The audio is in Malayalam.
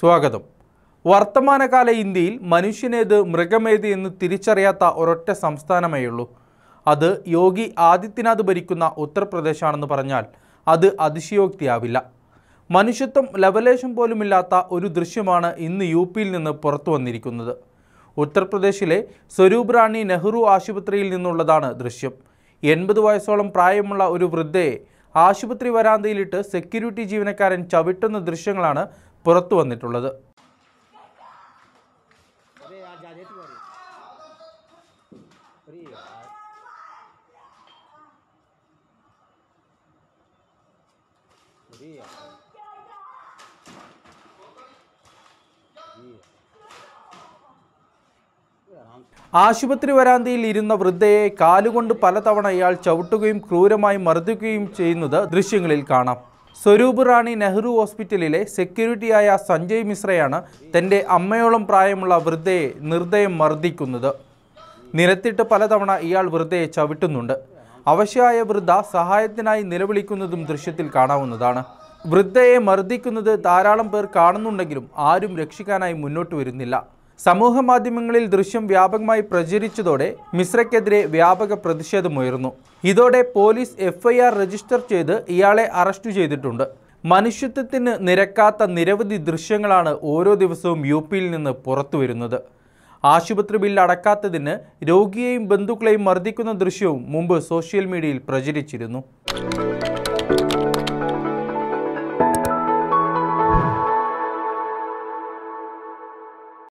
സ്വാഗതം വർത്തമാനകാല ഇന്ത്യയിൽ മനുഷ്യനേത് മൃഗമേത് എന്ന് തിരിച്ചറിയാത്ത ഒരൊറ്റ ഉള്ളൂ അത് യോഗി ആദിത്യനാഥ് ഭരിക്കുന്ന ഉത്തർപ്രദേശാണെന്ന് പറഞ്ഞാൽ അത് അതിശയോക്തിയാവില്ല മനുഷ്യത്വം ലവലേശം പോലുമില്ലാത്ത ഒരു ദൃശ്യമാണ് ഇന്ന് യു പിയിൽ നിന്ന് പുറത്തു വന്നിരിക്കുന്നത് ഉത്തർപ്രദേശിലെ സ്വരൂപ് റാണി നെഹ്റു ആശുപത്രിയിൽ നിന്നുള്ളതാണ് ദൃശ്യം എൺപത് വയസ്സോളം പ്രായമുള്ള ഒരു വൃദ്ധയെ ആശുപത്രി വരാന്തയിലിട്ട് സെക്യൂരിറ്റി ജീവനക്കാരൻ ചവിട്ടുന്ന ദൃശ്യങ്ങളാണ് പുറത്തു വന്നിട്ടുള്ളത് ആശുപത്രി വരാന്തയിൽ ഇരുന്ന വൃദ്ധയെ കാലുകൊണ്ട് പലതവണ ഇയാൾ ചവിട്ടുകയും ക്രൂരമായി മർദ്ദിക്കുകയും ചെയ്യുന്നത് ദൃശ്യങ്ങളിൽ കാണാം സ്വരൂപ് റാണി നെഹ്റു ഹോസ്പിറ്റലിലെ സെക്യൂരിറ്റിയായ സഞ്ജയ് മിശ്രയാണ് തൻ്റെ അമ്മയോളം പ്രായമുള്ള വൃദ്ധയെ നിർദ്ദയം മർദ്ദിക്കുന്നത് നിരത്തിട്ട് പലതവണ ഇയാൾ വൃദ്ധയെ ചവിട്ടുന്നുണ്ട് അവശയായ വൃദ്ധ സഹായത്തിനായി നിലവിളിക്കുന്നതും ദൃശ്യത്തിൽ കാണാവുന്നതാണ് വൃദ്ധയെ മർദ്ദിക്കുന്നത് ധാരാളം പേർ കാണുന്നുണ്ടെങ്കിലും ആരും രക്ഷിക്കാനായി മുന്നോട്ട് വരുന്നില്ല സമൂഹ മാധ്യമങ്ങളിൽ ദൃശ്യം വ്യാപകമായി പ്രചരിച്ചതോടെ മിശ്രയ്ക്കെതിരെ വ്യാപക പ്രതിഷേധമുയർന്നു ഇതോടെ പോലീസ് എഫ്ഐആർ രജിസ്റ്റർ ചെയ്ത് ഇയാളെ അറസ്റ്റ് ചെയ്തിട്ടുണ്ട് മനുഷ്യത്വത്തിന് നിരക്കാത്ത നിരവധി ദൃശ്യങ്ങളാണ് ഓരോ ദിവസവും യു പിയിൽ നിന്ന് പുറത്തുവരുന്നത് ആശുപത്രി ബില്ല് അടക്കാത്തതിന് രോഗിയെയും ബന്ധുക്കളെയും മർദ്ദിക്കുന്ന ദൃശ്യവും മുമ്പ് സോഷ്യൽ മീഡിയയിൽ പ്രചരിച്ചിരുന്നു